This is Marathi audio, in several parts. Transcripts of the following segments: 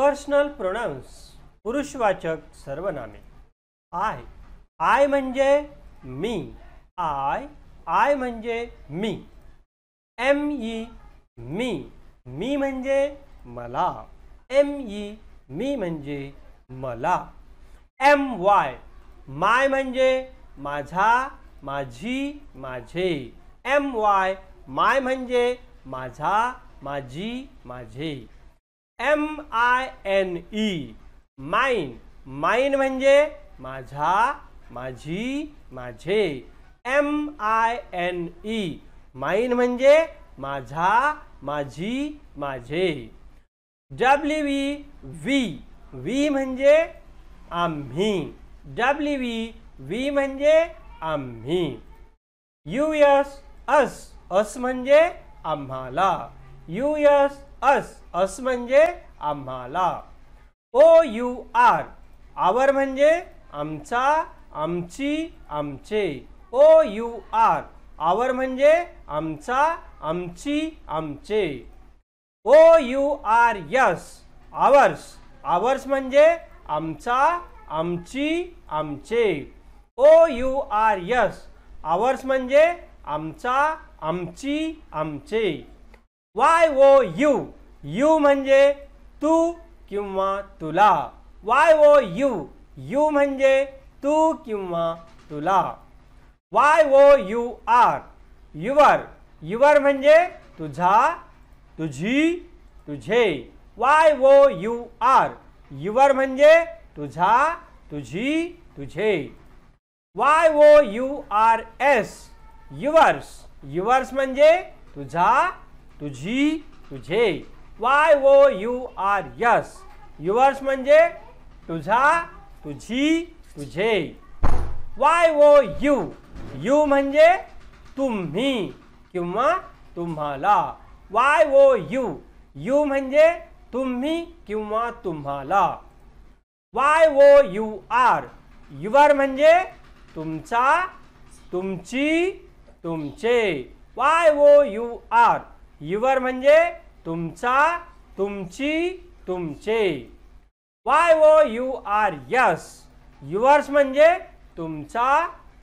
पर्सनल प्रोनाउन्स पुरुषवाचक सर्वनामे आय आय म्हणजे मी आय आय म्हणजे मी एम ई मी मी म्हणजे मला एम ई मी म्हणजे मला एम वाय माय म्हणजे माझा माझी माझे एम वाय माय म्हणजे माझा माझी माझे M I N E mine mine मजे माझा माझी माझे M I N E mine मजे माझा माझी माझे डब्ल्यू वी वी वी मजे आम्मी डब्ल्यू वी वी म्हणजे आम्मी यूएस एस अस अस म्हणजे आम्हाला यूएस अस अस म्हणजे आम ओ यू आर आवर मजे आमचा आमची आमचे ओ यू आर आवर मे आमचा आमची आमचे O U R S ours ours मजे आमचा आमची आमचे O U R S ours मजे आमचा आमची आमचे वाय ओ यू यू मे तू कि तुला वाय वो यू यू मे तू कि तुला Y O U R your your मे तुझा तुझी तुझे Y O U R your मे तुझा तुझी तुझे Y O U R S yours yours मे तुझा तुझी तुझे Y O U R yes yours म्हणजे तुझा तुझी तुझे वाय वो यू यू म्हणजे तुम्हें कि तुम्हाला वाय वो यू यू म्हणजे तुम्हें कि तुम्हाला Y O U R your म्हणजे तुम्हारा तुमची तुमचे Y O U R your म्हणजे तुमचा तुमची तुमचे Y O U R S yours म्हणजे तुमचा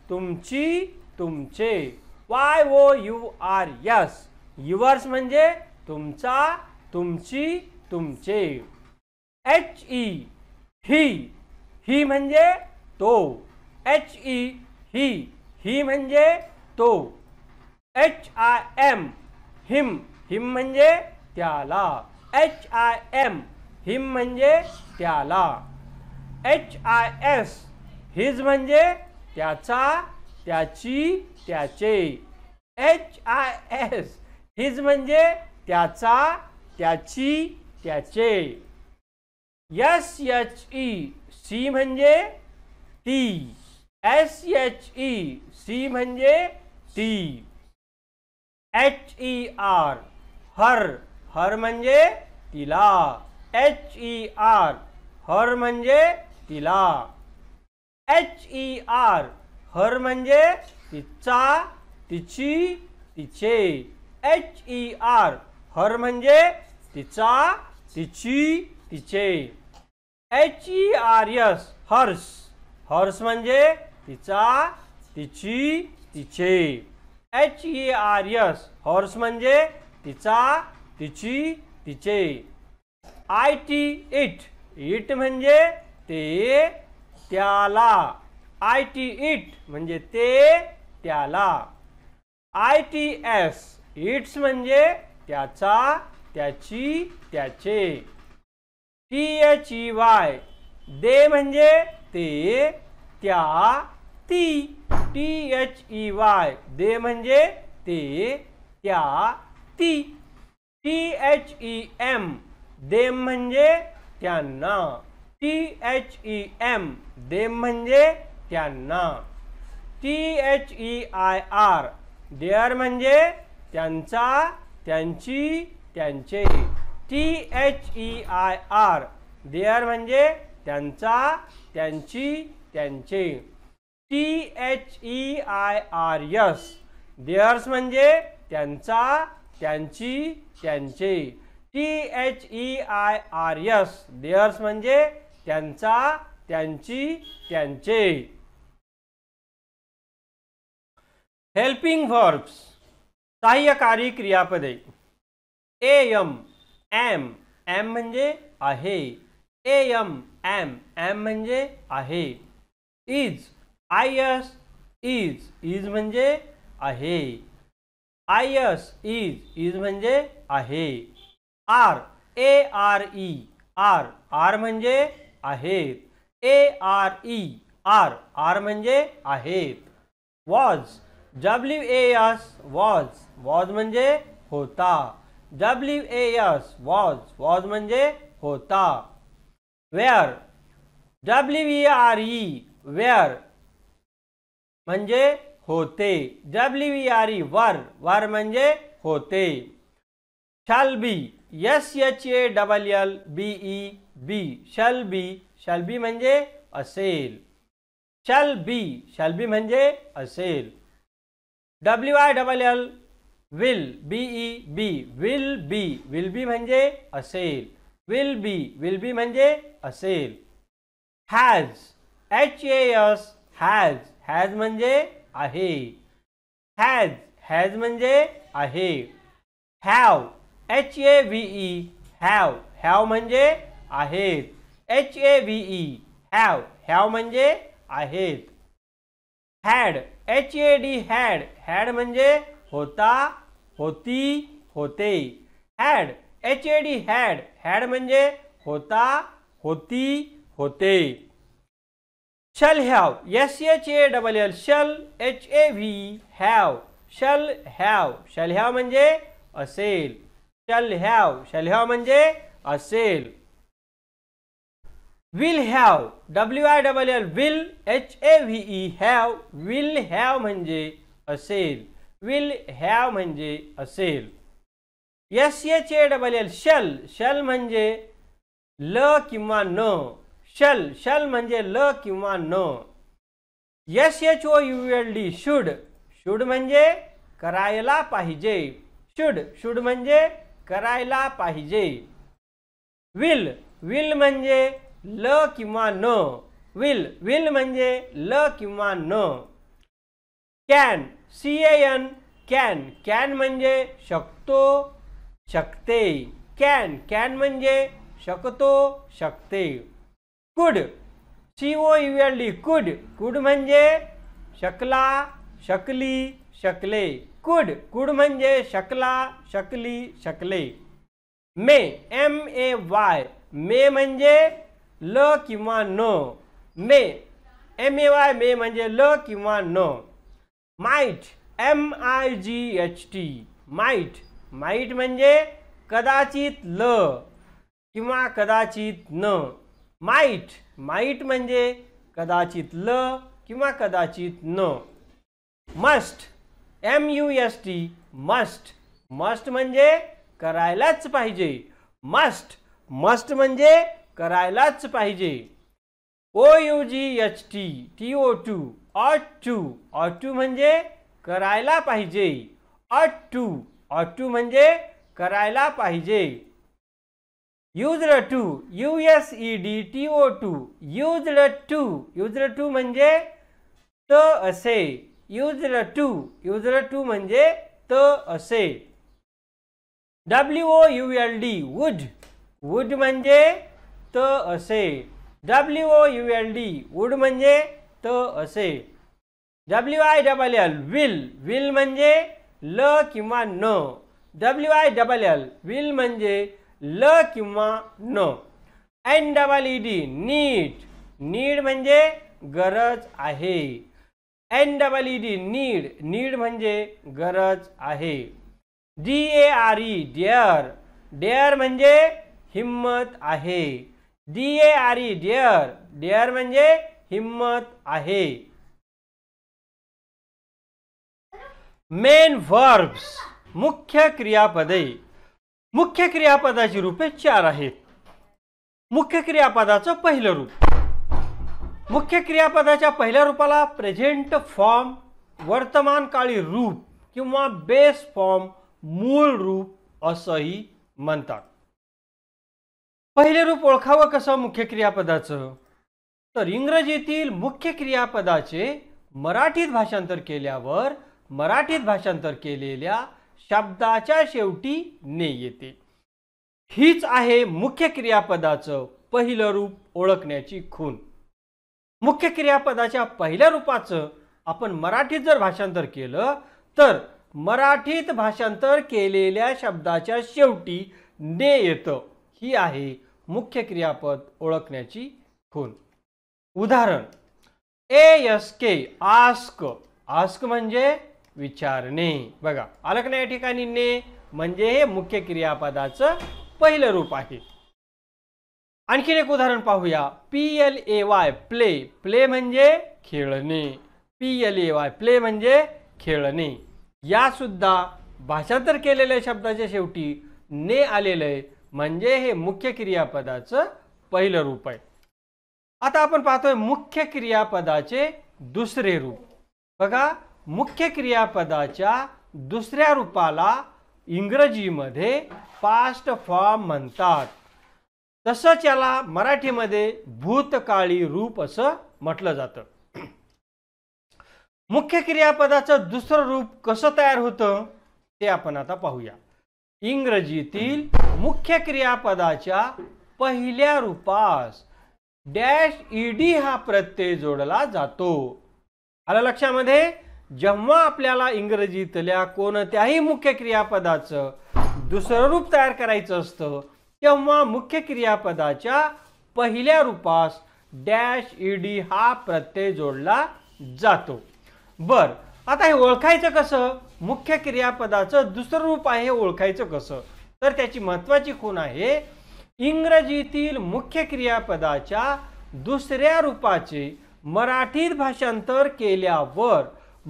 तुमची तुमचे Y O U R S yours म्हणजे तुमचा तुमची तुमचे एच ई ही ही म्हणजे तो एच ई ही ही म्हणजे तो H I M him him म्हणजे त्याला एच आय एम हिम म्हणजे त्याला एच आय एस हिज म्हणजे त्याचा त्याची त्याचे एच आय एस हिज म्हणजे त्याचा त्याची त्याचे एस एच ई सी म्हणजे ती एस एच ई सी म्हणजे ती H E R her her मजे तिला एच ई आर हर मजे तिला एच ई आर हर मजे तिचा तिची तिचे एच ई आर हर मजे तिचा तिची तिचे H E R S hers hers मजे तिचा तिची तिचे H E R S hers मजे तिचा तिची तिचे आय टी इट इट म्हणजे ते त्याला आय टी इट म्हणजे ते त्याला आय टी एस इट्स म्हणजे त्याचा त्याची त्याचे T H E Y they म्हणजे ते त्या ती T H E Y they म्हणजे ते त्या ती T H E M them म्हणजे त्यांना T H E M them म्हणजे त्यांना T H E I R their म्हणजे त्यांचा त्यांची त्यांचे T H E I R their म्हणजे त्यांचा त्यांची त्यांचे T H E I R S theirs म्हणजे त्यांचा त्यांची त्यांचे T H E I R S theirs म्हणजे त्यांचा त्यांची त्यांचे हेल्पिंग वर्ब्स सहाय्यकारी क्रियापदे ए एम एम एम म्हणजे आहे ए एम एम एम म्हणजे आहे is I S is is म्हणजे आहे आई एस इज इज म्हणजे आहे are A R E are are म्हणजे A R E are are म्हणजे was W S was was मे होता डब्ल्यू एस वॉज वॉज मे होता were W R E were म्हणजे होते डब्ल्यू ई आर ई वर वर मजे होते shall be S H A double L B E be shall be shall be मजे असेल शल बी शल बी मजे असेल W I double L will B E be will be will be मजे असेल विल बी विल बी मजे असेल has H S has has मजे आहे हैज हैज म्हणजे आहे have H A E have have म्हणजे आहेत H A E have have म्हणजे आहेत had H A D had had म्हणजे होता होती होते had H A D had had म्हणजे होता होती होते shall have s h a double l shall h a v have shall have shall have म्हणजे असेल shall have shall have म्हणजे असेल will have w i double l will h a v e have will have म्हणजे असेल will have म्हणजे असेल s h a double l shall shall म्हणजे ल किंवा न शल शल म्हणजे ल कि न S H O U L D should should म्हणजे करायला पाहिजे शुड शुड म्हणजे करायला पाहिजे विल विल म्हणजे ल कि न विल विल म्हणजे ल कि न can C N can can म्हणजे शकतो शकते कैन कैन म्हणजे शकतो शकते could C O U L D could could म्हणजे शकला शकली शकले कुड कुड म्हणजे शकला शकली शकले मे एम ए वाय मे म्हणजे ल किंवा न मे एम ए वाय मे म्हणजे ल किंवा न might M I G H T might might म्हणजे कदाचित ल किंवा कदाचित न माईट माईट म्हणजे कदाचित ल किंवा कदाचित न must M U S T must must म्हणजे करायलाच पाहिजे मस्ट मस्ट म्हणजे करायलाच पाहिजे O U G H T T O to ought to ought to म्हणजे करायला पाहिजे ऑट टू ऑट टू म्हणजे करायला पाहिजे used to U S E D T O to used to used to म्हणजे त असे युजड टू युजड टू म्हणजे त असे W O U L D would would म्हणजे त असे W O U L D would म्हणजे त असे W I double L will will म्हणजे ल किंवा न W I double L will म्हणजे ल किंवा न N double E D need need म्हणजे गरज आहे N double E D need need म्हणजे गरज आहे D A R E dare dare म्हणजे हिम्मत आहे D A R E dare dare म्हणजे हिम्मत आहे मेन वर्ब्स मुख्य क्रियापदे मुख्य क्रियापदाची रूपे चार आहेत मुख्य क्रियापदाचं पहिलं रूप मुख्य क्रियापदाच्या पहिल्या रूपाला प्रेझेंट फॉर्म वर्तमान काळी रूप किंवा बेस फॉर्म मूळ रूप असंही म्हणतात पहिले रूप ओळखावं कसं मुख्य क्रियापदाचं तर इंग्रजीतील मुख्य क्रियापदाचे मराठीत भाषांतर केल्यावर मराठीत भाषांतर केलेल्या शब्दाच्या शेवटी ने येते हीच आहे मुख्य क्रियापदाचं पहिलं रूप ओळखण्याची खून मुख्य क्रियापदाच्या पहिल्या रूपाचं आपण मराठीत जर भाषांतर केलं तर मराठीत भाषांतर केलेल्या शब्दाच्या शेवटी ने येतं ही आहे मुख्य क्रियापद ओळखण्याची खून उदाहरण A S K ask ask म्हणजे विचारणे बघा आलं का या ठिकाणी ने म्हणजे हे मुख्य क्रियापदाचं पहिलं रूप आहे आणखीन एक उदाहरण पाहूया P L A Y play play म्हणजे खेळणे P L A Y play म्हणजे खेळणे यासुद्धा भाषांतर केलेल्या शब्दाच्या शेवटी ने आलेलं आहे म्हणजे हे मुख्य क्रियापदाचं पहिलं रूप आहे आता आपण पाहतोय मुख्य क्रियापदाचे दुसरे रूप बघा मुख्य क्रियापदाच्या दुसऱ्या रूपाला इंग्रजीमध्ये पास्ट फॉर्म म्हणतात तसंच याला मराठीमध्ये भूतकाळी रूप असं म्हटलं जातं मुख्य क्रियापदाचं दुसरं रूप कसं तयार होतं ते आपण आता पाहूया इंग्रजीतील मुख्य क्रियापदाच्या पहिल्या रूपास डॅश ईडी हा प्रत्यय जोडला जातो आलं लक्षामध्ये जेव्हा आपल्याला इंग्रजीतल्या कोणत्याही मुख्य क्रियापदाचं दुसरं रूप तयार करायचं असतं तेव्हा मुख्य क्रियापदाच्या पहिल्या रूपास डॅश ईडी हा प्रत्यय जोडला जातो बर आता हे ओळखायचं कसं मुख्य क्रियापदाचं दुसरं रूप आहे ओळखायचं कसं तर त्याची महत्वाची खूण आहे इंग्रजीतील मुख्य क्रियापदाच्या दुसऱ्या रूपाचे मराठीत भाषांतर केल्यावर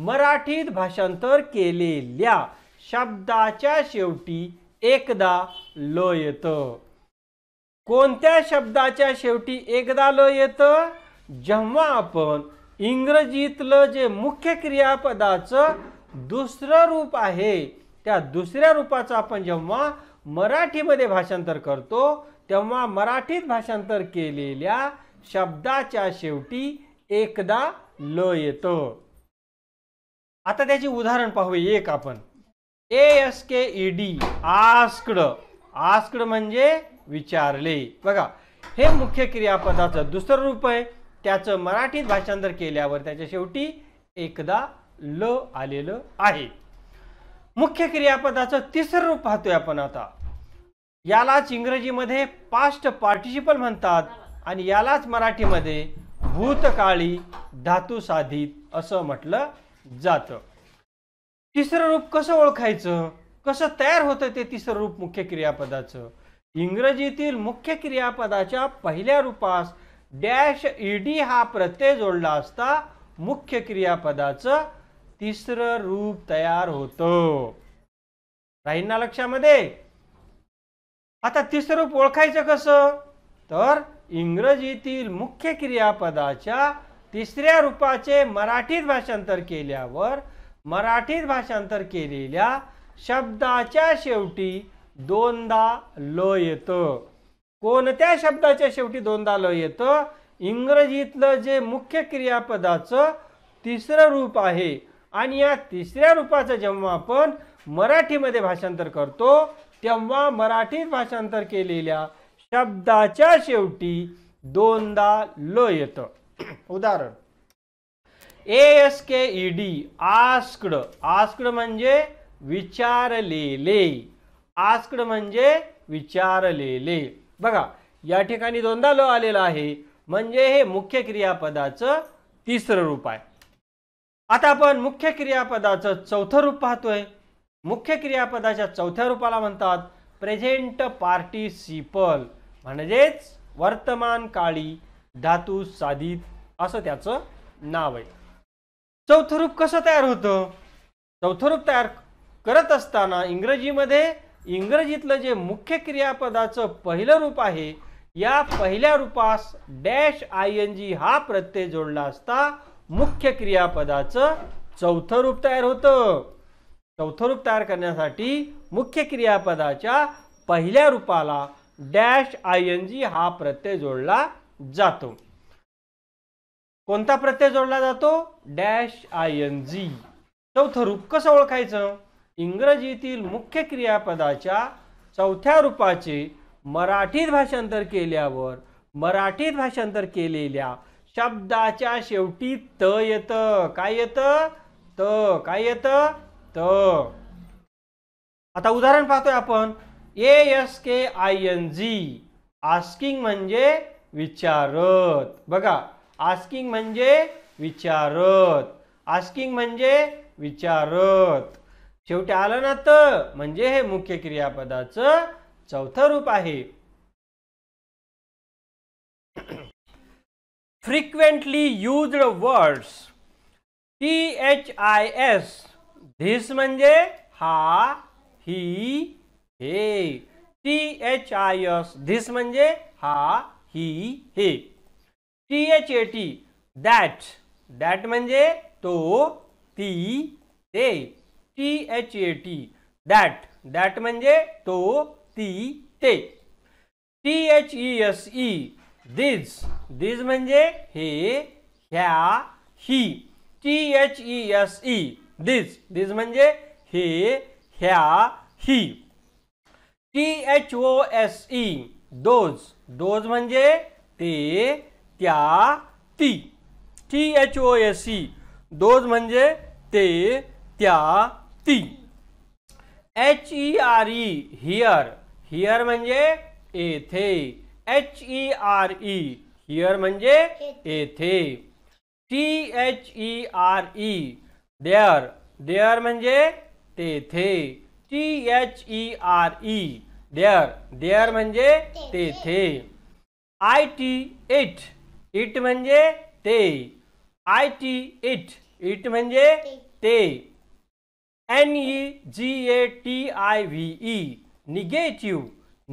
मराठीत भाषांतर केलेल्या शब्दाच्या शेवटी एकदा ल येतं कोणत्या शब्दाच्या शेवटी एकदा ल येतं जेव्हा आपण इंग्रजीतलं जे मुख्य क्रियापदाचं दुसरं रूप आहे त्या दुसऱ्या रूपाचं आपण जेव्हा मराठीमध्ये भाषांतर करतो तेव्हा मराठीत भाषांतर केलेल्या शब्दाच्या शेवटी एकदा ल येतं आता त्याचे उदाहरण पाहूया एक आपण A S K E D asked asked म्हणजे विचारले बघा हे मुख्य क्रियापदाचं दुसरं रूप आहे त्याचं मराठीत भाषांतर केल्यावर त्याच्या शेवटी एकदा ल आलेलं आहे मुख्य क्रियापदाचं तिसरं रूप पाहतोय आपण आता यालाच इंग्रजीमध्ये पास्ट पार्टिसिपल म्हणतात आणि यालाच मराठीमध्ये भूतकाळी धातुसाधित असं म्हटलं जात तिसरं रूप कसं ओळखायचं कसं तयार होतं ते तिसरं रूप मुख्य क्रियापदाचं इंग्रजीतील मुख्य क्रियापदाच्या पहिल्या रूपास डॅश ईडी हा प्रत्यय जोडला असता मुख्य क्रियापदाचं तिसरं रूप तयार होतं राही ना लक्षामध्ये आता तिसरं रूप ओळखायचं कसं तर इंग्रजीतील मुख्य क्रियापदाच्या तिसऱ्या रूपाचे मराठीत भाषांतर केल्यावर मराठीत भाषांतर केलेल्या शब्दाच्या शेवटी दोनदा ल येतं कोणत्या शब्दाच्या शेवटी दोनदा ल येतं इंग्रजीतलं जे मुख्य क्रियापदाचं तिसरं रूप आहे आणि या तिसऱ्या रूपाचं जेव्हा आपण मराठीमध्ये भाषांतर करतो तेव्हा मराठीत भाषांतर केलेल्या शब्दाच्या शेवटी दोनदा ल येतं उदाहरण S K E D asked asked म्हणजे विचारलेले आस्कड म्हणजे विचारलेले बघा या ठिकाणी दोनदा लो आलेलं आहे म्हणजे हे मुख्य क्रियापदाचं तिसरं रूप आहे आता आपण मुख्य क्रियापदाचं चौथं रूप पाहतोय मुख्य क्रियापदाच्या चौथ्या रूपाला म्हणतात प्रेझेंट पार्टिसिपल म्हणजेच वर्तमान काळी धातू साधित असं त्याचं नाव आहे चौथं रूप कसं तयार होतं चौथं रूप तयार करत असताना इंग्रजीमध्ये इंग्रजीतलं जे मुख्य क्रियापदाचं पहिलं रूप आहे या पहिल्या रूपास डॅश आय एन जी हा प्रत्यय जोडला असता मुख्य क्रियापदाचं चौथं रूप तयार होतं चौथं रूप तयार करण्यासाठी मुख्य क्रियापदाच्या पहिल्या रूपाला डॅश आय एन जी हा प्रत्यय जोडला जातो कोणता प्रत्यय जोडला जातो डॅश आय एन जी चौथं रूप कसं ओळखायचं इंग्रजीतील मुख्य क्रियापदाच्या चौथ्या रूपाचे मराठीत भाषांतर केल्यावर मराठीत भाषांतर केलेल्या शब्दाच्या शेवटी त येतं काय येतं त काय येतं त आता उदाहरण पाहतोय आपण A S K I N G asking म्हणजे विचारत बघा आस्किंग म्हणजे विचारत आस्किंग म्हणजे विचारत शेवटी आलं ना त म्हणजे हे मुख्य क्रियापदाचं चौथं रूप आहे frequently used words T H I S this म्हणजे हा ही हे T H I S this म्हणजे हा ही हे T H A T that that म्हणजे तो ती ते T H A T that that म्हणजे तो ती ते T H E S E these these म्हणजे हे ह्या ही T H E S E these these म्हणजे हे ह्या ही T H O S E those those मजे ते त्या ती T H O S C those मजे ते त्या ती H E R E here here मजे ए थे H E R E here मजे ए थे T H E R E there there ते थे T H E R E dare dare म्हणजे थे आई टी इट इट मे ते आई टी इट इट मे ते N E G A T I V E negative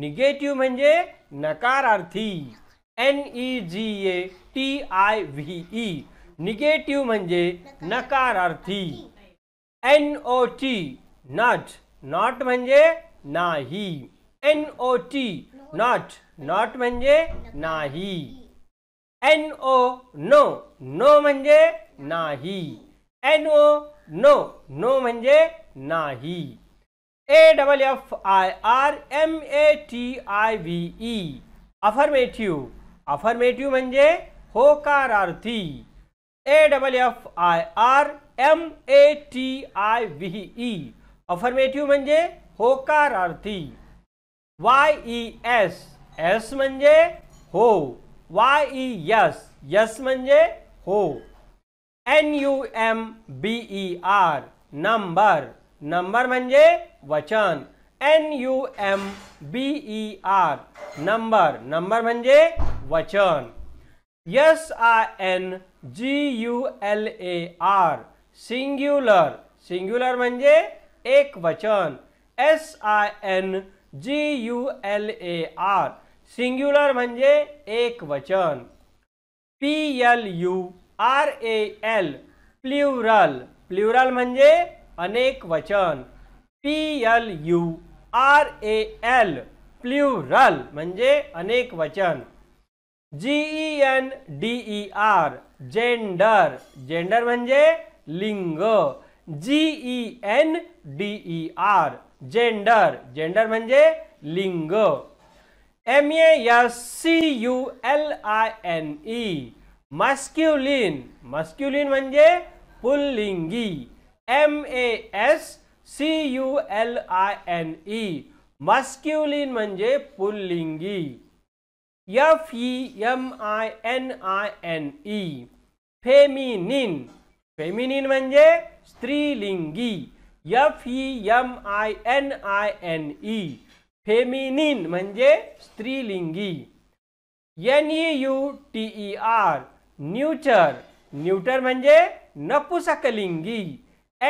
negative मे नकारार्थी N E G A T I V E negative मे नकारार्थी N O T not not मे नहीं N O T not not मे नहीं एन ओ नो नो मे नहीं एन ओ नो नो मे नहीं A double F I R M A T I V E affirmative affirmative म्हणजे होकारार्थी A double F I R M A T I V E affirmative म्हणजे होकारार्थी वाय ई एस एस म्हणजे हो वाय ई यस यस म्हणजे हो N U M B E R number number म्हणजे वचन N U M B E R number number म्हणजे वचन S I N G U L A R singular singular म्हणजे एक वचन S I N G U L A R singular मे एक वचन P L U R A L plural plural म्हणजे अनेक वचन P L U R A L plural म्हणजे अनेक वचन GE N D E R gender gender मजे लिंग G E N D E R gender gender म्हणजे लिंग M S C U L I N E masculine masculine म्हणजे पुल्लिंगी M S C U L I N E masculine म्हणजे पुल्लिंगी F E M I N I N E feminine feminine म्हणजे स्त्रीलिंगी F E M I N I N E feminine म्हणजे स्त्रीलिंगी N E U T E R neuter neuter म्हणजे नपुसकलिंगी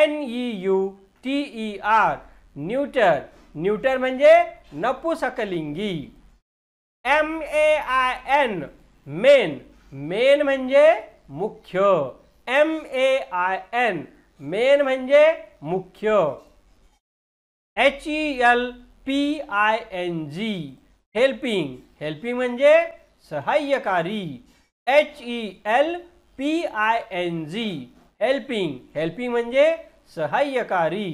N E U T E R neuter neuter म्हणजे नपुसकलिंगी M A I N main main म्हणजे मुख्य M A I N main म्हणजे मुख्य H E L P I N G helping helping म्हणजे सहाय्यकारी H E L P I N G helping helping म्हणजे सहाय्यकारी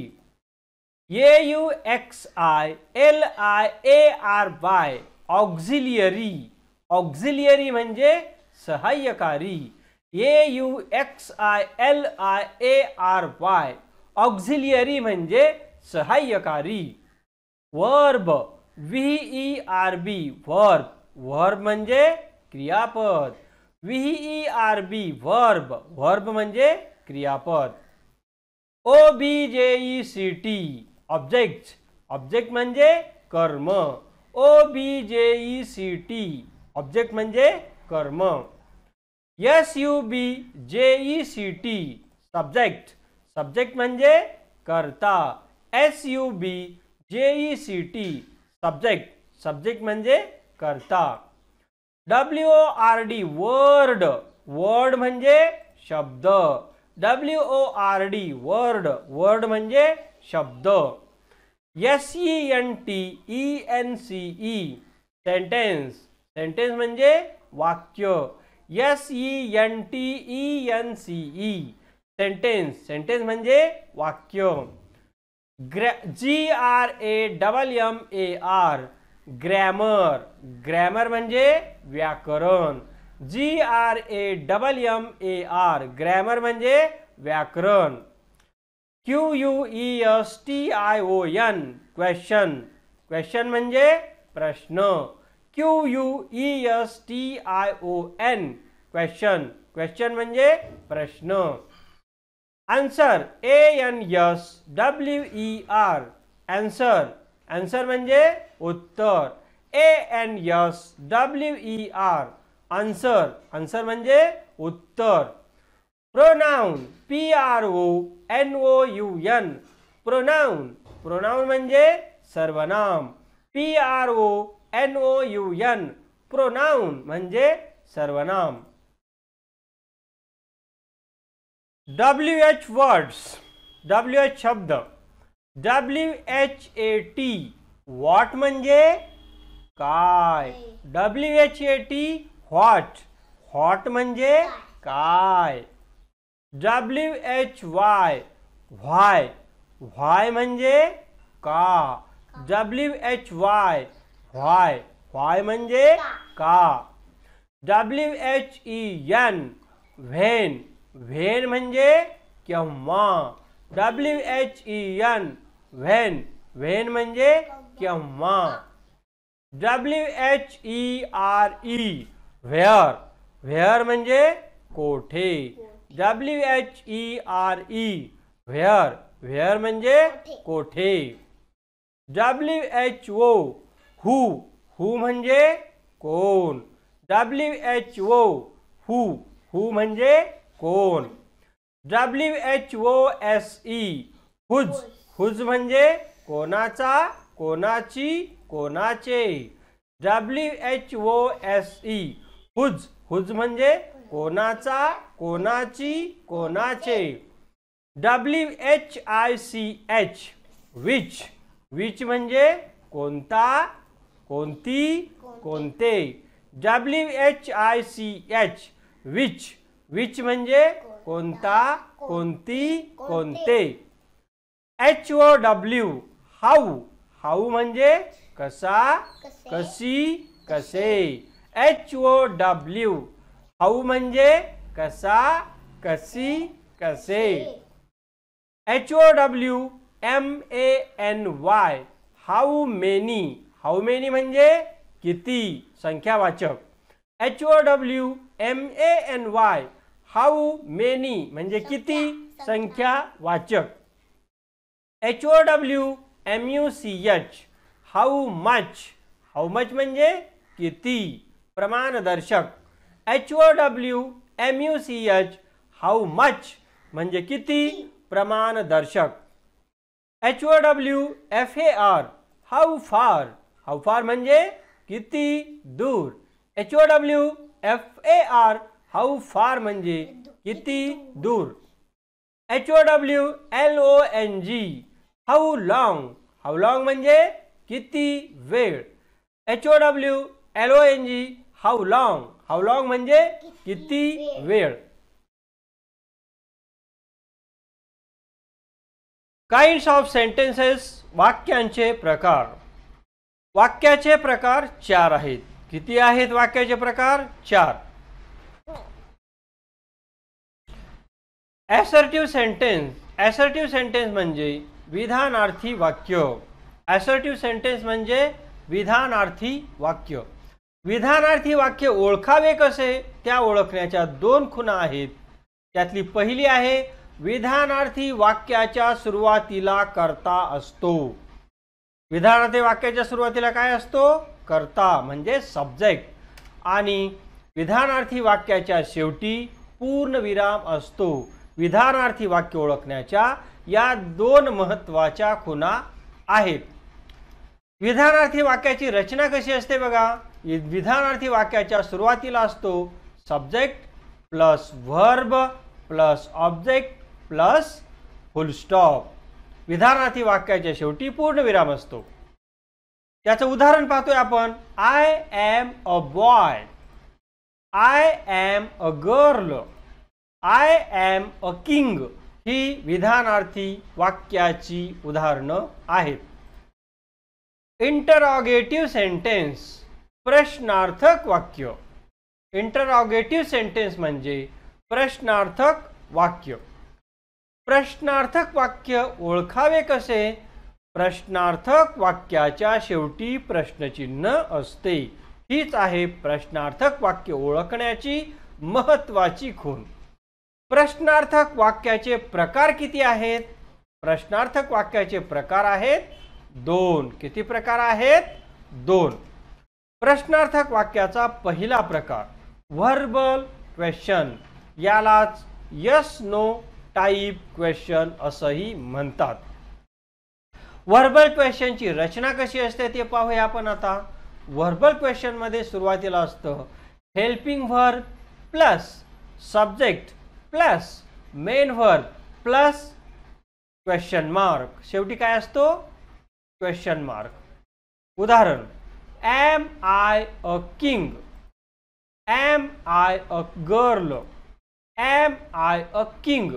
A U X I L I A R Y auxiliary auxiliary म्हणजे सहाय्यकारी A U X I L I A R Y auxiliary म्हणजे सहाय्यकारी verb V R B verb verb म्हणजे क्रियापद V R B verb verb म्हणजे क्रियापद O B J E C T object object म्हणजे कर्म ओ B J E C T object म्हणजे कर्म S U B J E C T subject subject मे करता S U B J E C T subject subject मे करता W O R D word word मे शब्द W O R D word word मे शब्द S E N T E N C E sentence sentence म्हणजे वाक्य S E N T E N C E sentence sentence वाक्य G R A double M A R grammar grammar मे व्याकरण G R A double M A R grammar मे व्याकरण Q U E S T I O N question question मजे प्रश्न Q U E S T I O N question question म्हणजे प्रश्न answer A N S W E R answer answer म्हणजे उत्तर A N S W E R answer answer म्हणजे उत्तर pronoun P R O N O U N pronoun pronoun म्हणजे सर्वनाम P R O N O U N pronoun म्हणजे सर्वनाम W H words W H शब्द W H A T what म्हणजे काय W H A T what what म्हणजे काय W H Y why why म्हणजे का W H Y why why म्हणजे का W H E N when when म्हणजे केव्हा W H E N when when म्हणजे केव्हा W H E R E where where म्हणजे कोठे W H E R E where where म्हणजे कोठे W H O who who म्हणजे कोण W H O who who म्हणजे कोण W H O S E whose whose म्हणजे कोणाचा कोणाची कोणाचे W H O S E whose whose म्हणजे कोणाचा कोणाची कोणाचे W H I C H which which म्हणजे कोणता कोणती कोणते W H I C H which which म्हणजे कोणता कोणती कोणते H O W how how म्हणजे कसा कशी कसे एच ओ डब्ल्यू हाऊ म्हणजे कसा कसी कसे H O W M A N Y how many how many म्हणजे किती संख्यावाचक H O W M A N Y how many म्हणजे किती संख्यावाचक H O W M U C H how much how much म्हणजे किती प्रमाणदर्शक H O W M U C H how much म्हणजे किती प्रमाणदर्शक H O W F A R how far how far म्हणजे किती दूर H O W F A R how far म्हणजे किती दूर H O W L O N G how long how long म्हणजे किती वेळ H O W L O N G how long how long म्हणजे किती वेळ काइंड्स ऑफ सेंटेन्सेस वाक्यांचे प्रकार वाक्याचे प्रकार चार आहेत किती आहेत वाक्याचे प्रकार चार ॲसर्टिव्ह सेंटेन्स ॲसर्टिव्ह सेंटेन्स म्हणजे विधानार्थी वाक्य ॲसर्टिव्ह सेंटेन्स म्हणजे विधानार्थी वाक्य विधानार्थी वाक्य ओळखावे कसे त्या ओळखण्याच्या दोन खुणा आहेत त्यातली पहिली आहे विधानार्थी वाक्याच्या सुरुवातीला करता असतो विधानार्थी वाक्याच्या सुरुवातीला काय असतो करता म्हणजे सब्जेक्ट आणि विधानार्थी वाक्याच्या शेवटी पूर्णविराम असतो विधानार्थी वाक्य ओळखण्याच्या या दोन महत्त्वाच्या खुणा आहेत विधानार्थी वाक्याची रचना कशी असते बघा विधानार्थी वाक्याच्या सुरुवातीला असतो subject plus verb plus object plus full stop विधानार्थी वाक्याच्या शेवटी पूर्ण विराम असतो त्याचं उदाहरण पाहतोय आपण I am a boy I am a girl I am a king ही विधानार्थी वाक्याची उदाहरणं आहेत इंटरॉगेटिव्ह सेंटेन्स प्रश्नार्थक वाक्य इंटरॉगेटिव्ह सेंटेन्स म्हणजे प्रश्नार्थक वाक्य प्रश्नार्थक वाक्य ओळखावे कसे प्रश्नार्थक वाक्याच्या शेवटी प्रश्नचिन्ह असते हीच आहे प्रश्नार्थक वाक्य ओळखण्याची महत्त्वाची खूण प्रश्नार्थक वाक्याचे प्रकार किती आहेत प्रश्नार्थक वाक्याचे प्रकार आहेत दोन किती प्रकार आहेत दोन प्रश्नार्थक वाक्याचा पहिला प्रकार व्हर्बल क्वेश्चन यालाच यस नो टाईप क्वेश्चन असंही म्हणतात व्हर्बल क्वेश्चनची रचना कशी असते ते पाहूया आपण आता व्हर्बल मध्ये सुरुवातीला असतं helping verb plus subject plus main verb plus question mark शेवटी काय असतो क्वेश्चन मार्क उदाहरण am I a king am I a girl am I a king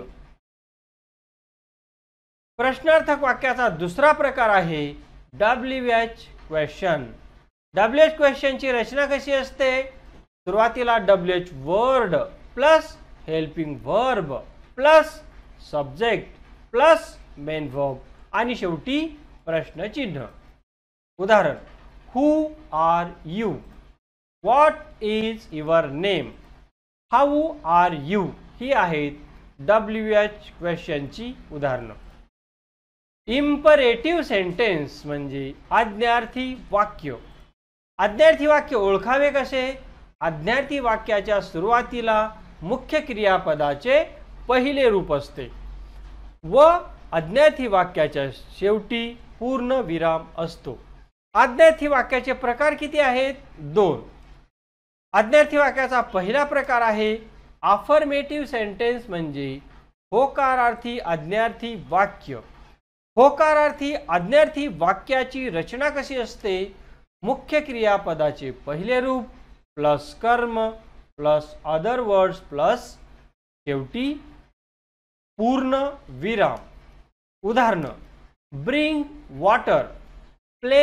प्रश्नार्थक वाक्याचा दुसरा प्रकार आहे W H question W H क्वेश्चनची रचना कशी असते सुरुवातीला W H word plus helping verb plus subject plus main verb आणि शेवटी प्रश्नचिन्ह उदाहरण who are you what is your name how are you ही आहेत डब्ल्यू एच क्वेश्चनची उदाहरणं इम्परेटिव्ह सेंटेन्स म्हणजे आज्ञार्थी वाक्य आज्ञार्थी वाक्य ओळखावे कसे आज्ञार्थी वाक्याच्या सुरुवातीला मुख्य क्रियापदाचे पहिले रूप असते व आज्ञार्थी वाक्याच्या शेवटी पूर्ण विराम असतो आज्ञार्थी वाक्याचे प्रकार किती आहेत दोन आज्ञार्थी वाक्याचा पहिला प्रकार आहे अफर्मेटिव्ह सेंटेन्स म्हणजे होकारार्थी आज्ञार्थी वाक्य होकारार्थी आज्ञार्थी वाक्याची रचना कशी असते मुख्य क्रियापदाचे पहिले रूप प्लस कर्म प्लस अदर वर्ड्स प्लस शेवटी पूर्ण विराम उदाहरण bring water play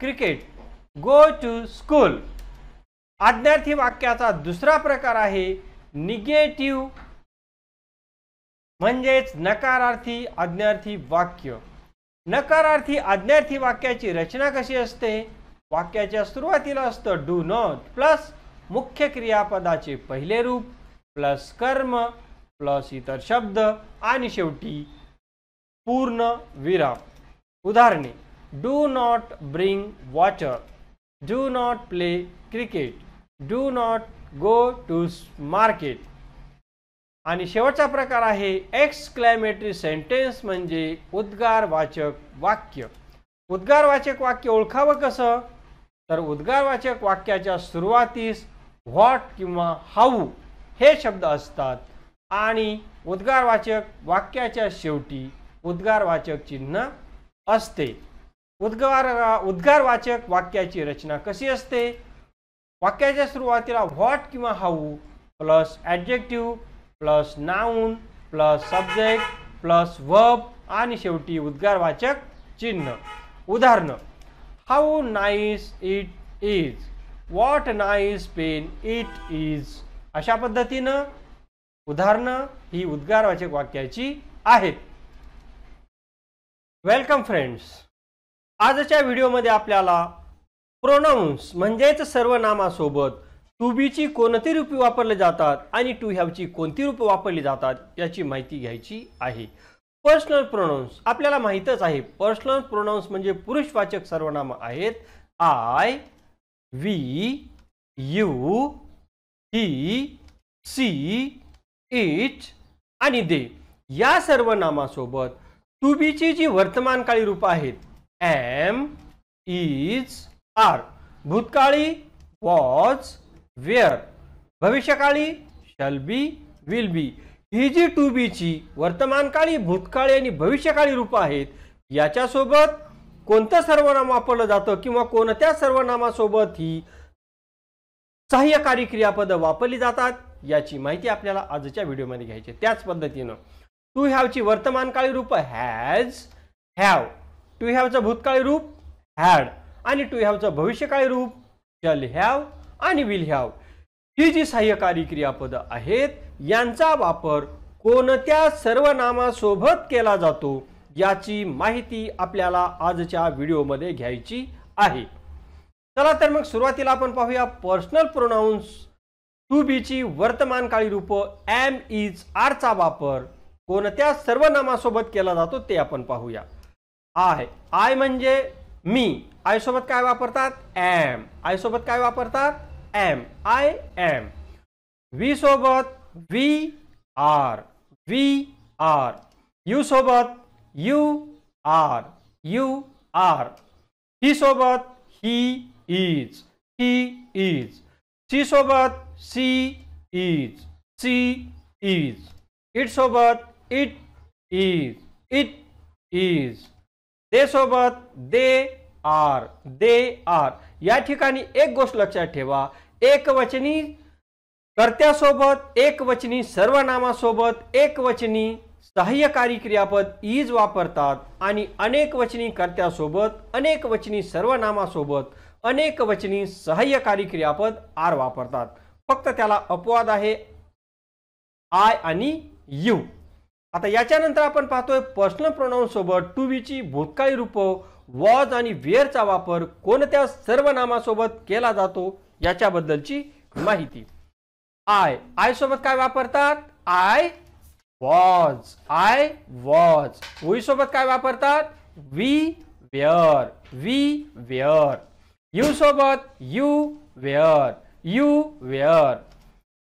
cricket go to school आज्ञार्थी वाक्याचा दुसरा प्रकार आहे निगेटिव्ह म्हणजेच नकारार्थी आज्ञार्थी वाक्य नकारार्थी आज्ञार्थी वाक्याची रचना कशी असते वाक्याच्या सुरुवातीला असतं डू नॉट प्लस मुख्य क्रियापदाचे पहिले रूप प्लस कर्म प्लस इतर शब्द आणि शेवटी पूर्ण विराम उदाहरणे do not bring water do not play cricket do not go to market आणि शेवटचा प्रकार आहे एक्सक्लॅमेटरी सेंटेन्स म्हणजे उद्गारवाचक वाक्य उद्गारवाचक वाक्य ओळखावं कसं तर उद्गारवाचक वाक्याच्या सुरुवातीस व्हॉट किंवा हाऊ हे शब्द असतात आणि उद्गारवाचक वाक्याच्या शेवटी उद्गारवाचक चिन्ह असते उद्गार उद्गारवाचक वाक्याची रचना कशी असते वाक्याच्या सुरुवातीला व्हॉट किंवा how plus adjective plus noun plus subject plus verb आणि शेवटी उद्गारवाचक चिन्ह उदाहरण how nice it is what nice pen it is अशा पद्धतीनं उदाहरणं ही उद्गारवाचक वाक्याची आहेत वेलकम फ्रेंड्स आजच्या व्हिडिओमध्ये आपल्याला प्रोनाऊन्स म्हणजेच सर्वनामासोबत टू बीची कोणती रूपे वापरले जातात आणि टू हॅवची कोणती रूपे वापरली जातात याची माहिती घ्यायची आहे पर्सनल प्रोनाऊन्स आपल्याला माहीतच आहे पर्सनल प्रोनाऊन्स म्हणजे पुरुषवाचक सर्वनाम आहेत I we you he she it आणि दे या सर्व नामासोबत टू बीची जी वर्तमानकाळी रूपं आहेत एम इज आर भूतकाळी वॉज वेअर भविष्यकाळी शल बी विल बी ही जी टू बीची वर्तमानकाळी भूतकाळी आणि भविष्यकाळी रूप आहेत याच्यासोबत कोणतं सर्वनाम वापरलं जातं किंवा कोणत्या सर्वनामासोबत ही सहाय्यकारी क्रियापदं वापरली जातात याची माहिती आपल्याला आजच्या व्हिडिओमध्ये घ्यायची त्याच पद्धतीनं टू हॅवची वर्तमानकाळी रूप हॅज हॅव टू हॅवचं भूतकाळी रूप हॅड आणि टू हॅवचं भविष्यकाळी रूप शल हॅव आणि विल हॅव ही जी सहाय्यकारी क्रियापद आहेत यांचा वापर कोणत्या सर्वनामासोबत केला जातो याची माहिती आपल्याला आजच्या व्हिडिओमध्ये घ्यायची आहे चला तर मग सुरुवातीला आपण पाहूया पर्सनल प्रोनाऊन्स टू बीची वर्तमानकाळी रूप एम इज चा वापर कोणत्या सर्वनामासोबत केला जातो ते आपण पाहूया आय आय म्हणजे मी आयसोबत काय वापरतात एम आयसोबत काय वापरतात am i am we sobat we are we are you sobat you are you are he sobat he is he is she sobat she is she is it sobat it is it is they sobat they are they are या ठिकाणी एक गोष्ट लक्षात ठेवा एकवचनी कर्त्यासोबत एकवचनी सर्वनामासोबत एकवचनी सहाय्यकारी क्रियापद ईज वापरतात आणि अनेकवचनी कर्त्यासोबत अनेकवचनी सर्वनामासोबत अनेकवचनी सहाय्यकारी क्रियापद आर वापरतात फक्त त्याला अपवाद आहे आय आणि यू आता याच्यानंतर आपण पाहतोय पर्सनल प्रोनाऊन सोबत टू बीची भूतकाळी रूप वॉज आणि वेअरचा वापर कोणत्या सर्वनामासोबत केला जातो याच्याबद्दलची माहिती आय आय सोबत काय वापरतात I was I was we सोबत काय वापरतात we were we were you सोबत you were you were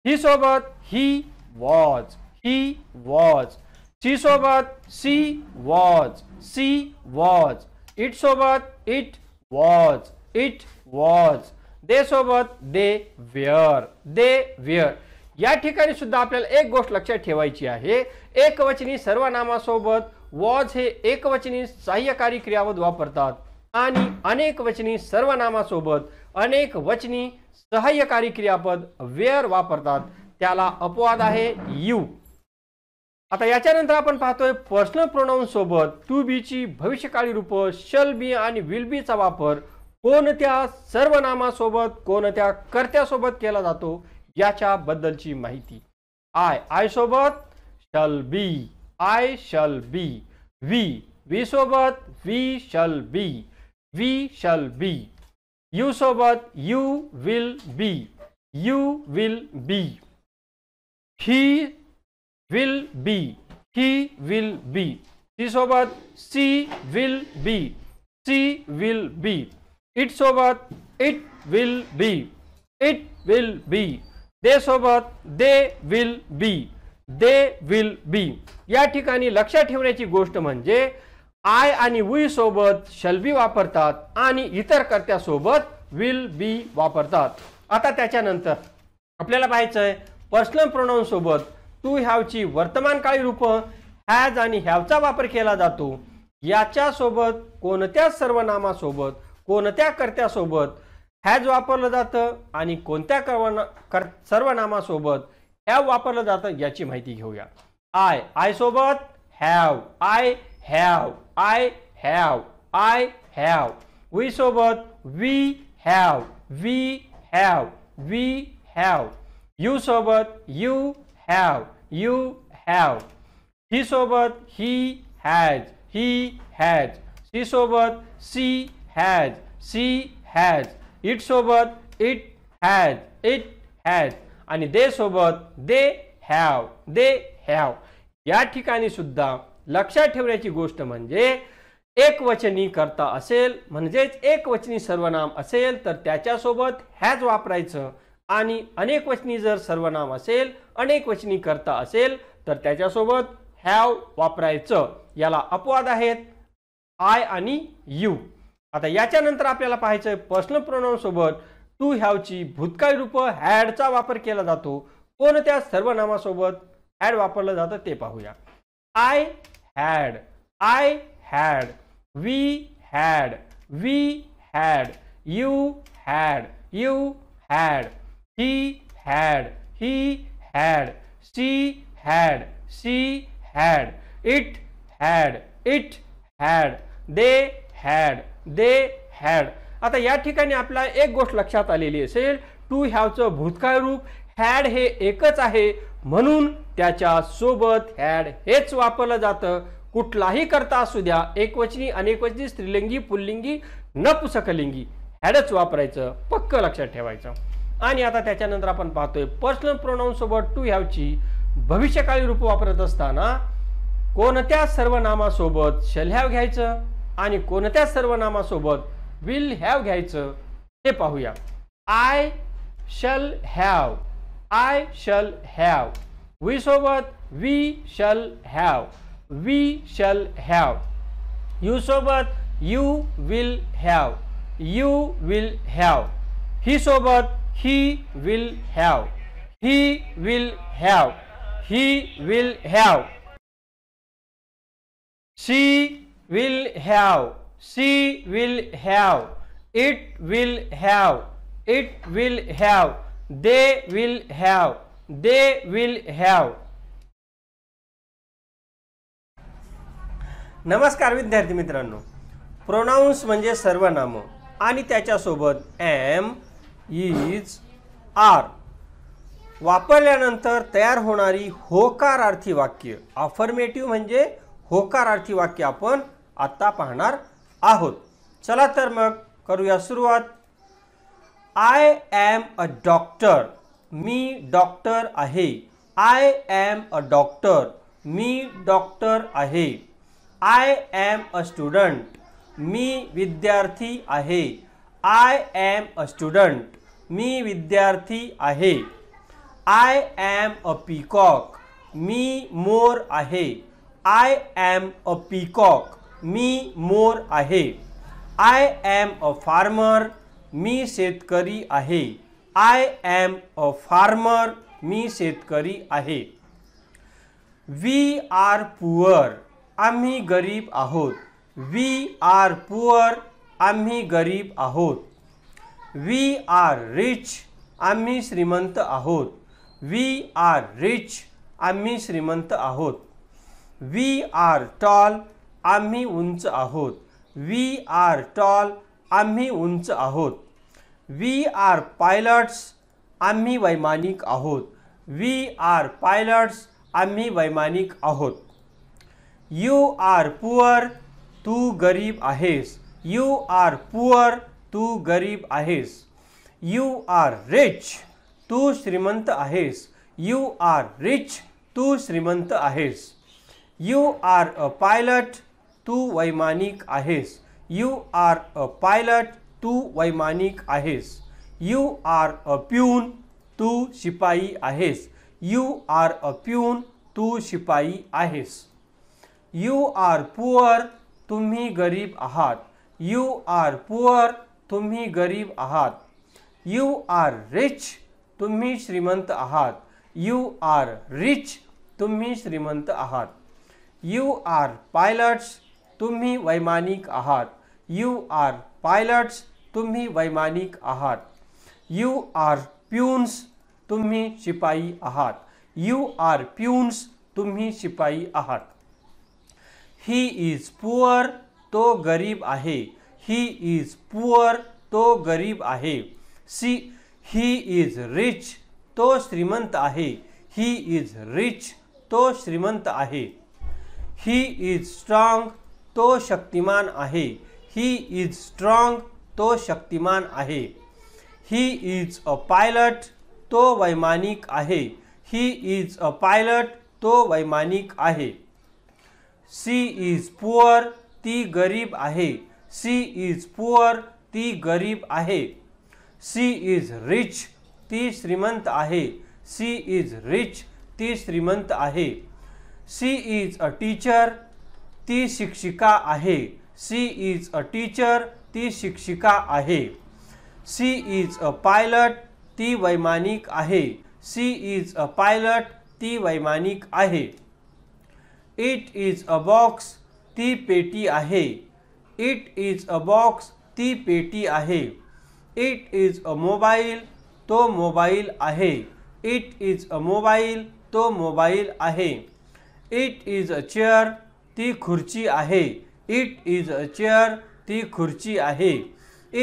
he सोबत he was he was she सोबत she was she was it सोबत it was it was they सोबत दे वेअर दे वेअर या ठिकाणी सुद्धा आपल्याला एक गोष्ट लक्षात ठेवायची आहे एकवचनी सर्वनामासोबत वॉज हे एकवचनी सहाय्यकारी क्रियापद वापरतात आणि अनेक वचनी सर्वनामासोबत अनेक वचनी सहाय्यकारी क्रियापद वेअर वापरतात त्याला अपवाद आहे यू आता याच्यानंतर आपण पाहतोय पर्सनल प्रोनाऊन सोबत टू बीची भविष्यकाळी रूप शल बी आणि विल बी चा वापर कोणत्या सर्वनामासोबत कोणत्या कर्त्यासोबत केला जातो याच्याबद्दलची माहिती आय आय सोबत shall be I shall be we we सोबत we shall be we shall be you सोबत you will be you will be he will be he will be ती सोबत she will be she will be it सोबत it will be it will be they सोबत they will be they will be या ठिकाणी लक्षात ठेवण्याची गोष्ट म्हणजे आय आणि वी सोबत शलबी वापरतात आणि इतर कर्त्यासोबत विल बी वापरतात आता त्याच्यानंतर आपल्याला पाहायचं आहे पर्सनल प्रोनाऊन सोबत टू वर्तमान वर्तमानकाळी रूप हॅज आणि हॅवचा वापर केला जातो याच्यासोबत कोणत्या सर्वनामासोबत कोणत्या कर्त्यासोबत हॅज वापरलं जातं आणि कोणत्या कर्वना कर सर्वनामासोबत हॅव वापरलं जातं याची माहिती घेऊया आय आय सोबत have I have I have I have we सोबत we have we have we have you सोबत you have you have he सोबत he has he has he सोबत she has she has it सोबत इट हॅज इट हॅज आणि दे सोबत दे हॅव दे हॅव या ठिकाणी सुद्धा लक्षात ठेवण्याची गोष्ट म्हणजे एकवचनी करता असेल म्हणजेच एकवचनी सर्वनाम असेल तर त्याच्यासोबत हॅज वापरायचं आणि अनेक वचनी जर सर्वनाम असेल अनेक वचनी करता असेल तर त्याच्यासोबत हॅव वापरायचं याला अपवाद आहेत आय आणि यू आता याच्यानंतर आपल्याला पाहायचं आहे पर्सनल सोबत टू हॅवची भूतकाळी रूपं हॅडचा वापर केला जातो कोणत्या सर्वनामासोबत हॅड वापरलं जातं ते पाहूया I had I had we had we had you had you had he had he had she had she had it had it had they had they had आता या ठिकाणी आपला एक गोष्ट लक्षात आलेली असेल टू हॅवचं भूतकाळ रूप हॅड हे एकच आहे म्हणून त्याच्या सोबत हॅड हेच वापरलं जातं कुठलाही करता असू द्या एकवचनी अनेकवचनी स्त्रीलिंगी पुल्लिंगी नपुसकलिंगी हॅडच वापरायचं पक्क लक्षात ठेवायचं आणि आता त्याच्यानंतर आपण पाहतोय पर्सनल सोबत टू ह्यावची भविष्यकाळी रूप वापरत असताना कोणत्या सर्वनामासोबत शल हॅव घ्यायचं आणि कोणत्या सर्वनामासोबत विल हॅव घ्यायचं हे पाहूया I shall have I shall have we सोबत we shall have we shall have you सोबत you will have you will have he सोबत he will have he will have he will have she will have she will have it will have it will have they will have they will have नमस्कार विद्यार्थी मित्रांनो प्रोनाऊन्स म्हणजे सर्वनामं आणि त्याच्यासोबत एम इज आर वापरल्यानंतर तयार होणारी होकारार्थी वाक्य अफर्मेटिव्ह म्हणजे होकारार्थी वाक्य आपण आत्ता पाहणार आहोत चला तर मग करूया सुरुवात आय ॲम अ डॉक्टर मी डॉक्टर आहे आय ॲम अ डॉक्टर मी डॉक्टर आहे आय ॲम अ स्टुडंट मी विद्यार्थी आहे आय ॲम अ स्टुडंट मी विद्यार्थी आहे आय ॲम अ पीकॉक मी मोर आहे आय ॲम अ पीकॉक मी मोर आहे आय ॲम अ फार्मर मी शेतकरी आहे आय ॲम अ फार्मर मी शेतकरी आहे वी आर पुअर आम्ही गरीब आहोत वी आर पुअर आम्ही गरीब आहोत वी आर रिच आम्ही श्रीमंत आहोत वी आर रिच आम्ही श्रीमंत आहोत वी आर टॉल आम्ही उंच आहोत वी आर टॉल आम्ही उंच आहोत वी आर पायलट्स आम्ही वैमानिक आहोत वी आर पायलट्स आम्ही वैमानिक आहोत यू आर पुअर तू गरीब आहेस यू आर पुअर तू गरीब आहेस यू आर रिच तू श्रीमंत आहेस यू आर रिच तू श्रीमंत आहेस यू आर अ पायलट तू वैमानिक आहेस यू आर अ पायलट तू वैमानिक आहेस यू आर अ प्यून तू शिपाई आहेस यू आर अ प्यून तू शिपाई आहेस यू आर पुअर तुम्ही गरीब आहात यू आर पुअर तुम्ही गरीब आहात यू आर रिच तुम्ही श्रीमंत आहात यू आर रिच तुम्ही श्रीमंत आहात यू आर पायलट्स तुम्ही वैमानिक आहात यू आर पायलट्स तुम्ही वैमानिक आहात यू आर प्यून्स तुम्ही शिपाई आहात यू आर प्यून्स तुम्ही शिपाई आहात ही इज पुअर तो गरीब आहे ही इज पुअर तो गरीब आहे सी ही इज रिच तो श्रीमंत आहे ही इज रिच तो श्रीमंत आहे ही इज स्ट्रॉंग तो शक्तिमान आहे ही इज स्ट्रॉंग तो शक्तिमान आहे ही इज अ पायलट तो वैमानिक आहे ही इज अ पायलट तो वैमानिक आहे सी इज पुअर ती गरीब आहे सी इज पुअर ती गरीब आहे सी इज रिच ती श्रीमंत आहे सी इज रिच ती श्रीमंत आहे सी इज अ टीचर ती शिक्षिका आहे सी इज अ टीचर ती शिक्षिका आहे सी इज अ पायलट ती वैमानिक आहे सी इज अ पायलट ती वैमानिक आहे इट इज अ बॉक्स ती पेटी आहे इट इज अ बॉक्स ती पेटी आहे इट इज अ मोबाईल तो मोबाईल आहे इट इज अ मोबाईल तो मोबाईल आहे इट इज अ चेअर ती खुर्ची आहे इट इज अ चेअर ती खुर्ची आहे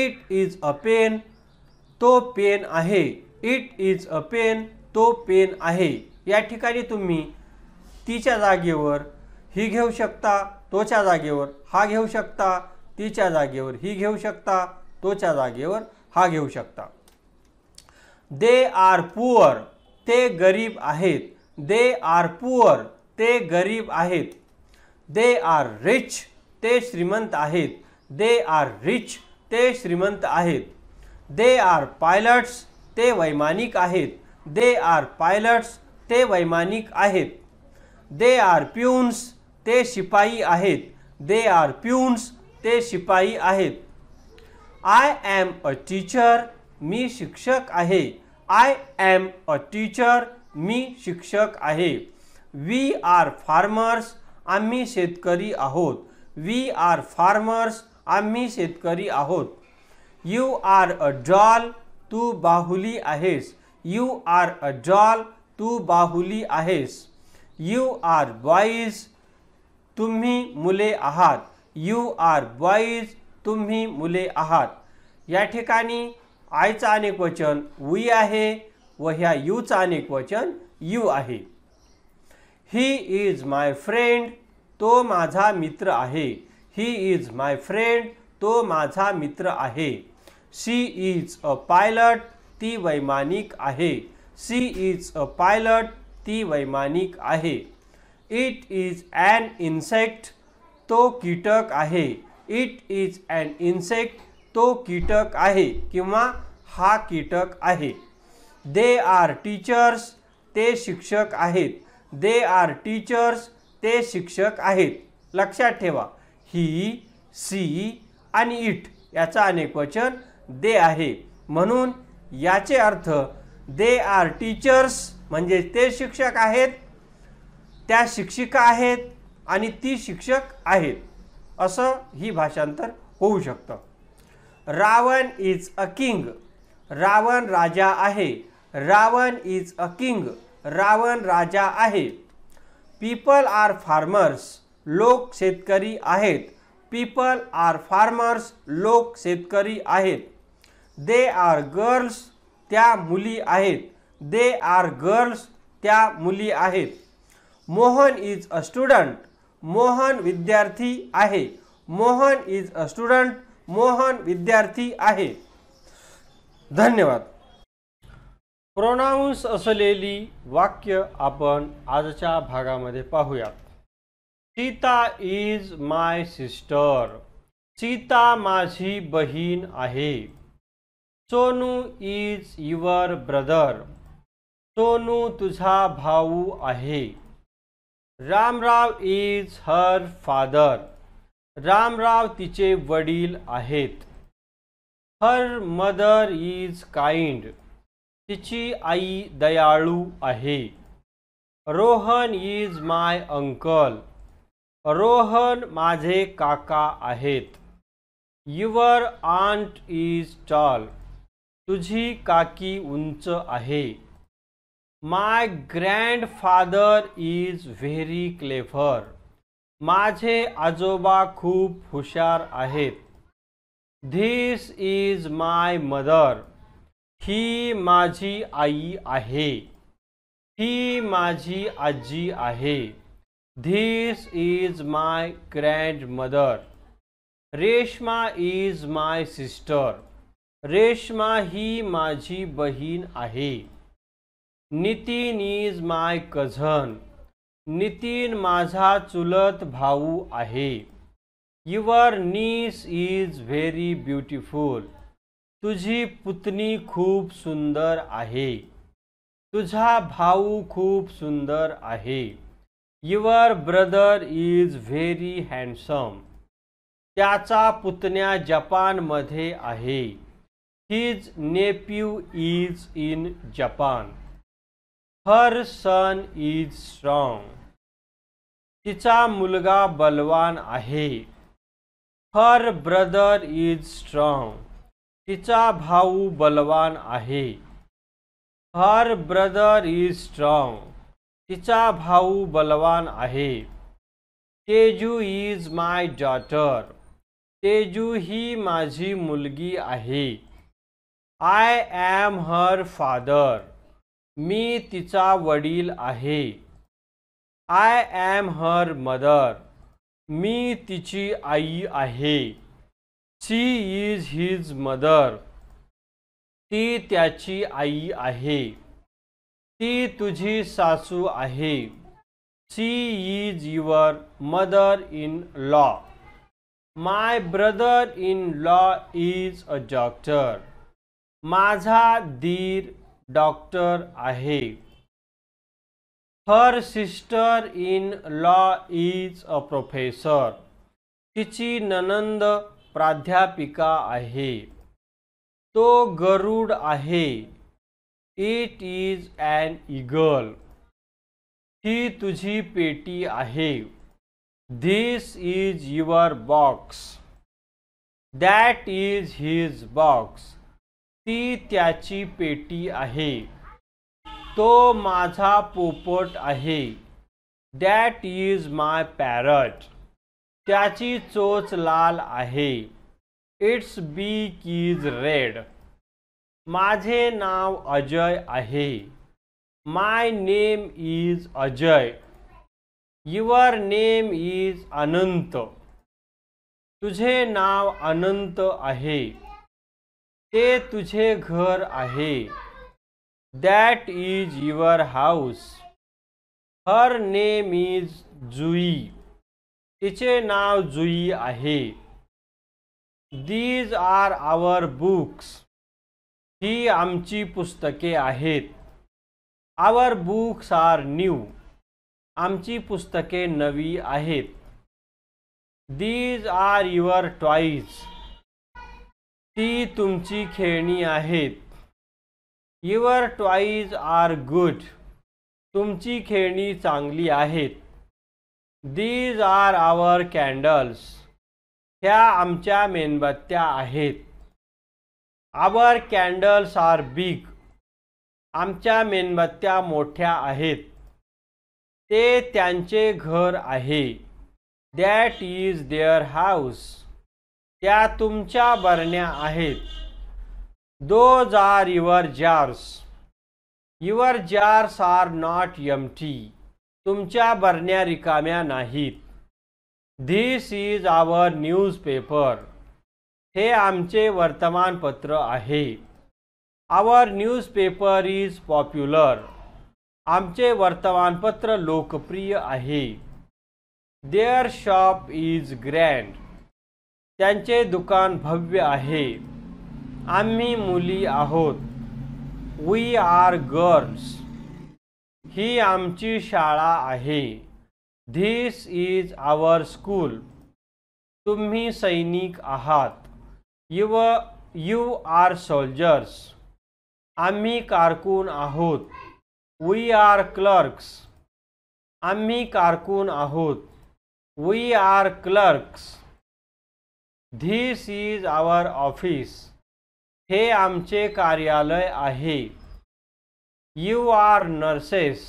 इट इज अ पेन तो पेन आहे इट इज अ पेन तो पेन आहे या ठिकाणी तुम्ही तिच्या जागेवर ही घेऊ शकता तोच्या जागेवर हा घेऊ शकता तिच्या जागेवर ही घेऊ शकता तोच्या जागेवर हा घेऊ शकता दे आर पुअर ते गरीब आहेत दे आर पुअर ते गरीब आहेत दे आर रिच ते श्रीमंत आहेत दे आर रिच ते श्रीमंत आहेत दे आर पायलट्स ते वैमानिक आहेत दे आर पायलट्स ते वैमानिक आहेत दे आर प्युन्स ते शिपाई आहेत दे आर प्यून्स ते शिपाई आहेत आय ॲम अ टीचर मी शिक्षक आहे आय ॲम अ टीचर मी शिक्षक आहे वी आर फार्मर्स आम्ही शेतकरी आहोत वी आर फार्मर्स आम्ही शेतकरी आहोत यू आर अ डॉल तू बाहुली आहेस यू आर अ डॉल तू बाहुली आहेस यू आर बॉईज तुम्ही मुले आहात यू आर बॉईज तुम्ही मुले आहात या ठिकाणी आयचं अनेक वचन वी आहे व ह्या यूचं अनेक वचन यू आहे ही इज माय फ्रेंड तो माझा मित्र आहे ही इज माय फ्रेंड तो माझा मित्र आहे सी इज अ पायलट ती वैमानिक आहे सी इज अ पायलट ती वैमानिक आहे इट इज अॅन इन्सेक्ट तो कीटक आहे इट इज एन इन्सेक्ट तो कीटक आहे किंवा हा कीटक आहे दे आर टीचर्स ते शिक्षक आहेत दे आर टीचर्स ते शिक्षक आहेत लक्षात ठेवा ही सी आणि इट याचा अनेक वचन दे आहे म्हणून याचे अर्थ दे आर टीचर्स म्हणजे ते शिक्षक आहेत त्या शिक्षिका आहेत आणि ती शिक्षक आहेत असं ही भाषांतर होऊ शकतं Ravan is a king Ravan राजा आहे Ravan is a king Ravan राजा आहे पीपल आर फार्मर्स लोक शेतकरी आहेत पीपल आर फार्मर्स लोक शेतकरी आहेत दे आर गर्ल्स त्या मुली आहेत दे आर गर्ल्स त्या मुली आहेत Mohan is a student Mohan विद्यार्थी आहे Mohan is a student Mohan विद्यार्थी आहे धन्यवाद प्रोनाऊन्स असलेली वाक्य आपण आजच्या भागामध्ये पाहूयात Sita is my sister Sita माझी बहीण आहे Sonu is your brother Sonu तुझा भाऊ आहे Ramrao is her father Ramrao तिचे वडील आहेत हर मदर इज काइंड तिची आई दयाळू आहे Rohan is my uncle Rohan माझे काका आहेत युवर आंट इज टॉल तुझी काकी उंच आहे my father is very clever माझे आजोबा खूप हुशार आहेत धीस इज माय मदर ही माझी आई आहे ही माझी आजी आहे this is my grandmother Reshma is my sister Reshma ही माझी बहीण आहे Nitin is my cousin Nitin माझा चुलत भाऊ आहे युवर नीस इज व्हेरी ब्युटिफुल तुझी पुतणी खूप सुंदर आहे तुझा भाऊ खूप सुंदर आहे your brother is very handsome त्याचा पुतण्या जपानमध्ये आहे his nephew is in Japan her son is strong तिचा मुलगा बलवान आहे हर ब्रदर इज स्ट्रॉंग तिचा भाऊ बलवान आहे हर ब्रदर इज स्ट्रॉंग तिचा भाऊ बलवान आहे Teju is my daughter Teju ही माझी मुलगी आहे आय ॲम हर फादर मी तिचा वडील आहे आय ॲम हर मदर मी तिची आई आहे सी इज हिज मदर ती त्याची आई आहे ती तुझी सासू आहे she is your mother in law my brother in law is a doctor माझा दीर डॉक्टर आहे her sister in law is a professor तिची ननंद प्राध्यापिका आहे तो गरुड आहे इट इज ॲन इगल ही तुझी पेटी आहे this is your box that is his box ती त्याची पेटी आहे तो माझा पोपट आहे दॅट इज माय पॅरट त्याची चोच लाल आहे इट्स बीक इज रेड माझे नाव अजय आहे my name is Ajay your name is Anant तुझे नाव अनंत आहे ते तुझे घर आहे that is your house her name is Jui तिचे नाव जुई आहे दीज आर आवर बुक्स ही आमची पुस्तके आहेत आवर बुक्स आर न्यू आमची पुस्तके नवी आहेत दीज आर युअर टॉईज ती तुमची खेळणी आहेत युअर टॉईज आर गुड तुमची खेळणी चांगली आहेत दीज आर आवर कॅन्डल्स ह्या आमच्या मेणबत्त्या आहेत आवर कॅन्डल्स आर बिग आमच्या मेणबत्त्या मोठ्या आहेत ते त्यांचे घर आहे दॅट इज देअर हाऊस त्या तुमच्या बरण्या आहेत those are your jars your jars are not empty तुमच्या बरण्या रिकाम्या नाहीत धीस इज आवर न्यूजपेपर हे आमचे वर्तमानपत्र आहे आवर न्यूजपेपर इज पॉप्युलर आमचे वर्तमानपत्र लोकप्रिय आहे देअर शॉप इज ग्रँड त्यांचे दुकान भव्य आहे आम्ही मुली आहोत वी आर गर्ल्स ही आमची शाळा आहे धिस इज आवर स्कूल तुम्ही सैनिक आहात युव यू आर सोल्जर्स आम्ही कारकून आहोत वी आर क्लर्क्स आम्ही कारकून आहोत we are clerks this is our office हे आमचे कार्यालय आहे यू आर नर्सेस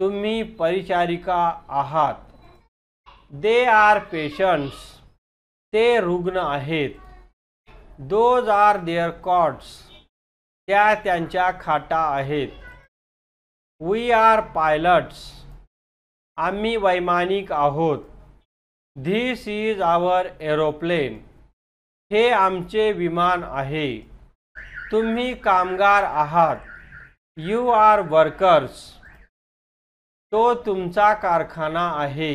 तुम्ही परिचारिका आहात दे आर पेशंट्स ते रुग्ण आहेत दोज आर देअर कॉट्स त्या त्यांच्या खाटा आहेत वी आर पायलट्स आम्ही वैमानिक आहोत धीस इज आवर एरोप्लेन हे आमचे विमान आहे तुम्ही कामगार आहात यू आर वर्कर्स तो तुमचा कारखाना आहे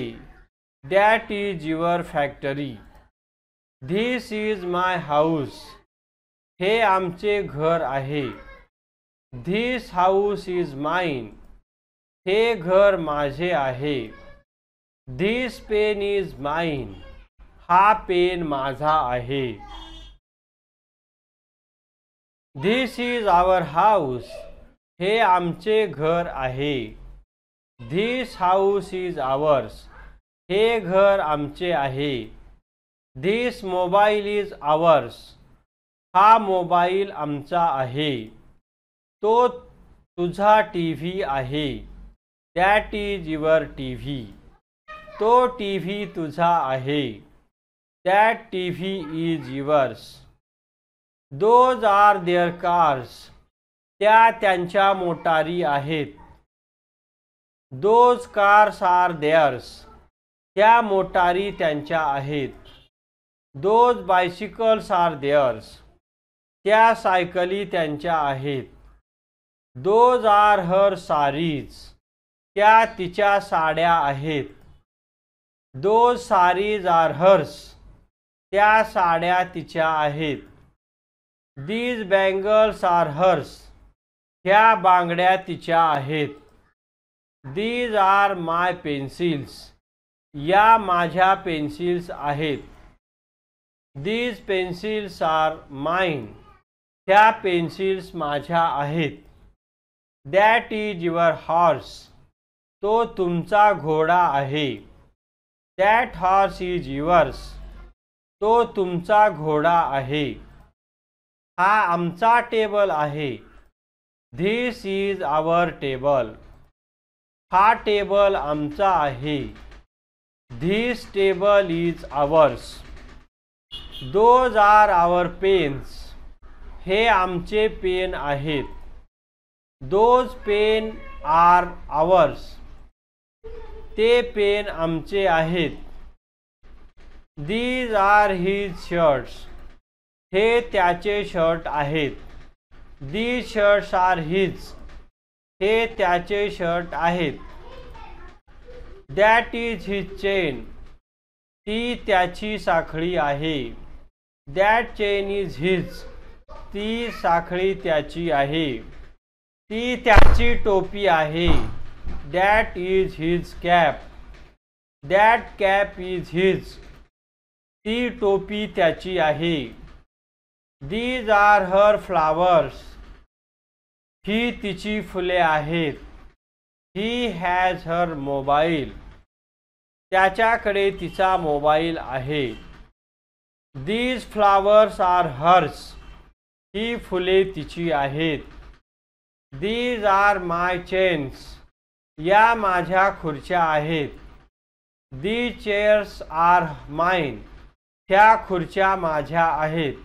that is your factory this is my house हे आमचे घर आहे धीस हाऊस इज माईन हे घर माझे आहे दिस पेन इज माईन हा पेन माझा आहे धीस इज आवर हाऊस हे आमचे घर आहे धीस हाऊस इज आवर्स हे घर आमचे आहे धीस मोबाईल इज आवर्स हा मोबाईल आमचा आहे तो तुझा टी व्ही आहे that is your T V तो टी व्ही तुझा आहे that T V is yours those are their cars त्या त्यांच्या मोटारी आहेत दोज कार्स आर देअर्स त्या मोटारी त्यांच्या आहेत दोज बायसिकल्स आर देअर्स त्या सायकली त्यांच्या आहेत दोज आर हर सारीज त्या तिच्या साड्या आहेत दो सारीज आर हर्स त्या साड्या तिच्या आहेत दीज बँगल्स आर हर्स ह्या बांगड्या तिच्या आहेत दीज आर माय पेन्सिल्स या माझ्या पेन्सिल्स आहेत दीज पेन्सिल्स आर माईन ह्या पेन्सिल्स माझ्या आहेत दॅट इज युअर हॉर्स तो तुमचा घोडा आहे दॅट हॉर्स इज युअर्स तो तुमचा घोडा आहे हा आमचा टेबल आहे धीस इज आवर टेबल हा टेबल आमचा आहे this table is ours those are our pens हे आमचे पेन आहेत दोज पेन आर आवर्स ते पेन आमचे आहेत दीज आर हिज शर्ट्स हे त्याचे शर्ट आहेत दीज शर्ट्स आर हिज हे त्याचे शर्ट आहेत दॅट इज हिज चेन ती त्याची साखळी आहे दॅट चेन इज हिज ती साखळी त्याची आहे ती त्याची टोपी आहे that is his cap that cap is his ती टोपी त्याची आहे दीज आर हर फ्लावर्स ही तिची फुले आहेत ही हॅज हर मोबाईल त्याच्याकडे तिचा मोबाईल आहे दीज फ्लावर्स आर हर्स ही फुले तिची आहेत दीज आर माय चेन्स या माझ्या खुर्च्या आहेत दी चेअर्स आर माइन त्या खुर्च्या माझ्या आहेत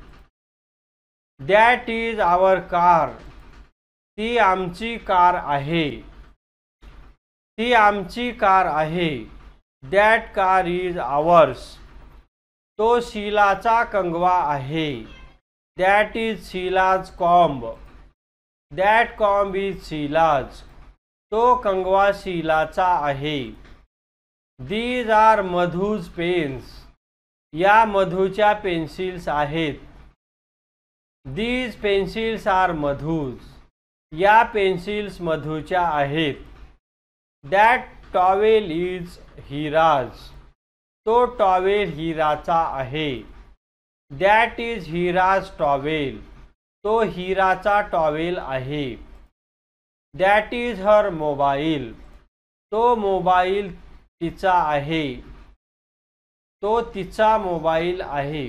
दॅट इज आवर कार ती आमची कार आहे ती आमची कार आहे दॅट कार इज आवर्स तो शिलाचा कंगवा आहे that is Sheela's comb that comb is Sheela's तो कंगवाशिलाचा आहे दीज आर मधूज पेन्स या मधूच्या पेन्सिल्स आहेत दीज पेन्सिल्स आर मधूज या पेन्सिल्स मधूच्या आहेत दॅट टॉवेल इज हिराज तो टॉवेल हिराचा आहे दॅट इज हिराज टॉवेल तो हिराचा टॉवेल आहे दॅट इज हर मोबाईल तो मोबाईल तिचा आहे तो तिचा मोबाईल आहे